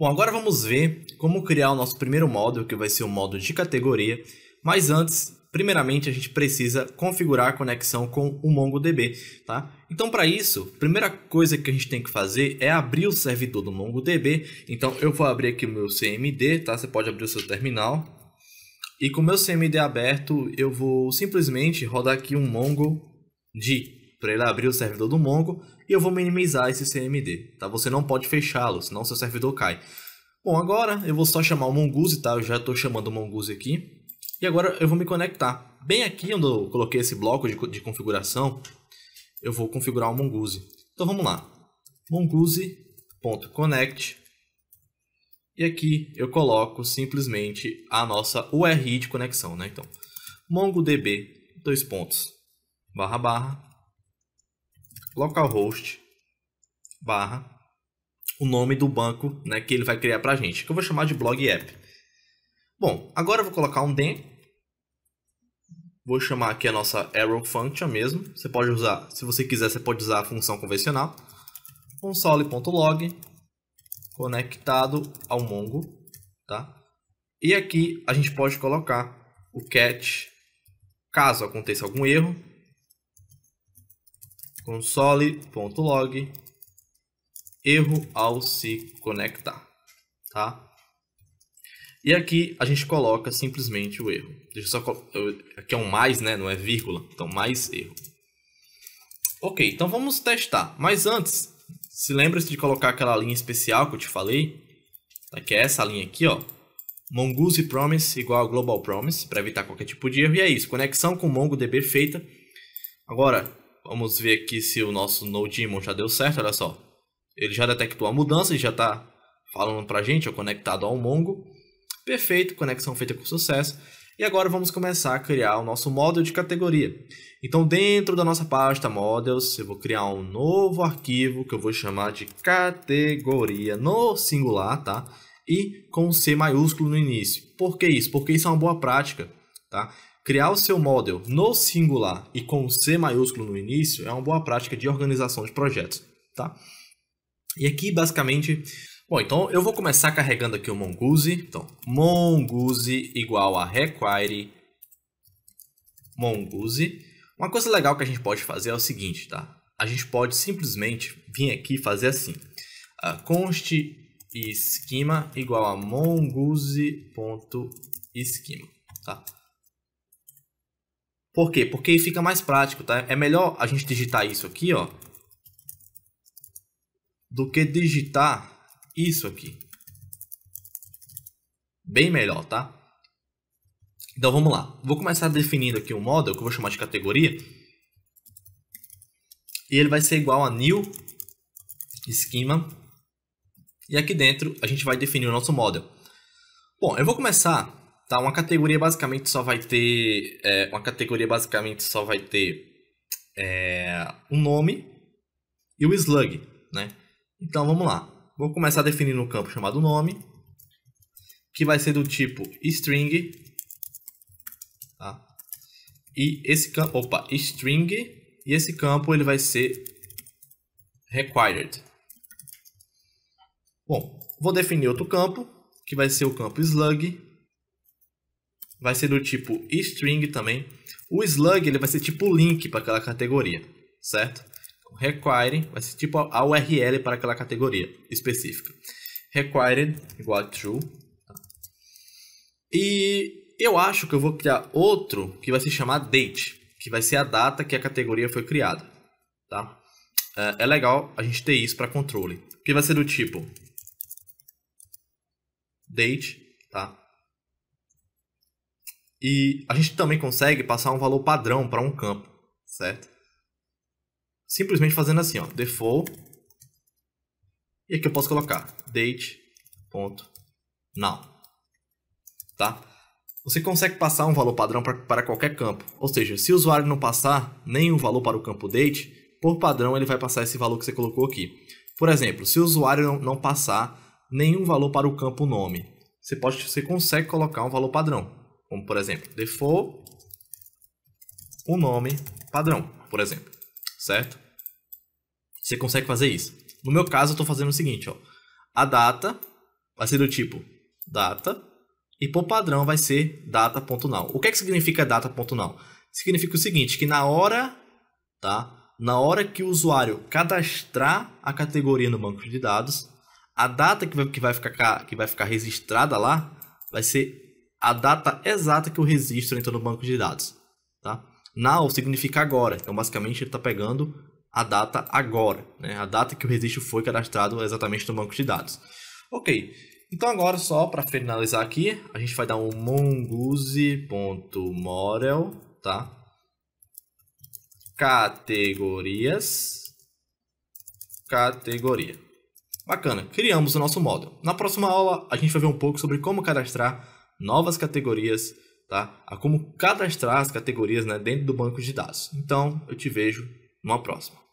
Bom, agora vamos ver como criar o nosso primeiro módulo, que vai ser o módulo de categoria, mas antes, primeiramente, a gente precisa configurar a conexão com o MongoDB, tá? Então, para isso, a primeira coisa que a gente tem que fazer é abrir o servidor do MongoDB. Então, eu vou abrir aqui o meu CMD, tá? Você pode abrir o seu terminal. E com o meu CMD aberto, eu vou simplesmente rodar aqui um mongo de para ele abrir o servidor do Mongo e eu vou minimizar esse CMD, tá? Você não pode fechá-lo, senão seu servidor cai. Bom, agora eu vou só chamar o Mongoose, tá? Eu já estou chamando o Mongoose aqui. E agora eu vou me conectar. Bem aqui onde eu coloquei esse bloco de, de configuração, eu vou configurar o Mongoose. Então vamos lá. mongoose.connect e aqui eu coloco simplesmente a nossa URI de conexão, né? Então, mongodb, dois pontos, barra, barra, localhost barra o nome do banco né, que ele vai criar para a gente, que eu vou chamar de blog app. Bom, agora eu vou colocar um den. Vou chamar aqui a nossa arrow function mesmo. Você pode usar, se você quiser, você pode usar a função convencional. console.log conectado ao Mongo, tá? E aqui a gente pode colocar o cat caso aconteça algum erro, console.log erro ao se conectar, tá? E aqui a gente coloca simplesmente o erro. Deixa eu só eu, aqui é um mais, né? Não é vírgula, então mais erro. Ok, então vamos testar. Mas antes, se lembra -se de colocar aquela linha especial que eu te falei? Tá, que é essa linha aqui, ó. Mongoose Promise igual a Global Promise, para evitar qualquer tipo de erro. E é isso, conexão com MongoDB feita. Agora, Vamos ver aqui se o nosso NoDemon já deu certo, olha só. Ele já detectou a mudança e já está falando para a gente, ó, conectado ao Mongo. Perfeito, conexão feita com sucesso. E agora vamos começar a criar o nosso model de categoria. Então dentro da nossa pasta models, eu vou criar um novo arquivo que eu vou chamar de categoria no singular, tá? E com C maiúsculo no início. Por que isso? Porque isso é uma boa prática, tá? Criar o seu model no singular e com C maiúsculo no início é uma boa prática de organização de projetos, tá? E aqui, basicamente... Bom, então eu vou começar carregando aqui o Mongoose. Então, Mongoose igual a require Mongoose. Uma coisa legal que a gente pode fazer é o seguinte, tá? A gente pode simplesmente vir aqui e fazer assim. Uh, ah, const esquema igual a mongoose.esquema, tá? Por quê? Porque fica mais prático, tá? É melhor a gente digitar isso aqui, ó, do que digitar isso aqui. Bem melhor, tá? Então vamos lá. Vou começar definindo aqui um model que eu vou chamar de categoria. E ele vai ser igual a new schema. E aqui dentro a gente vai definir o nosso model. Bom, eu vou começar Tá, uma categoria basicamente só vai ter. É, uma categoria basicamente só vai ter é, um nome e o slug, né? Então vamos lá. Vou começar definindo um campo chamado nome, que vai ser do tipo string. Tá? E esse campo, opa, string, e esse campo ele vai ser required. Bom, vou definir outro campo, que vai ser o campo slug, vai ser do tipo string também. O slug ele vai ser tipo link para aquela categoria, certo? Então, require vai ser tipo a URL para aquela categoria específica. Required igual a true. Tá? E eu acho que eu vou criar outro que vai se chamar date, que vai ser a data que a categoria foi criada, tá? É, é legal a gente ter isso para controle, que vai ser do tipo date, tá? E a gente também consegue passar um valor padrão para um campo, certo? Simplesmente fazendo assim, ó, default. E aqui eu posso colocar date.now. Tá? Você consegue passar um valor padrão para qualquer campo. Ou seja, se o usuário não passar nenhum valor para o campo date, por padrão ele vai passar esse valor que você colocou aqui. Por exemplo, se o usuário não, não passar nenhum valor para o campo nome, você, pode, você consegue colocar um valor padrão. Como, por exemplo, default, um nome padrão, por exemplo, certo? Você consegue fazer isso. No meu caso, eu estou fazendo o seguinte, ó. A data vai ser do tipo data e por padrão vai ser data.now. O que é que significa data.now? Significa o seguinte, que na hora, tá? Na hora que o usuário cadastrar a categoria no banco de dados, a data que vai, que vai, ficar, que vai ficar registrada lá vai ser a data exata que o registro entrou no banco de dados. Tá? Now significa agora, então basicamente ele está pegando a data agora, né? a data que o registro foi cadastrado exatamente no banco de dados. Ok, então agora só para finalizar aqui, a gente vai dar um mongoose.morel, tá? Categorias, categoria. Bacana, criamos o nosso módulo. Na próxima aula a gente vai ver um pouco sobre como cadastrar novas categorias, tá? A como cadastrar as categorias né, dentro do banco de dados. Então, eu te vejo numa próxima.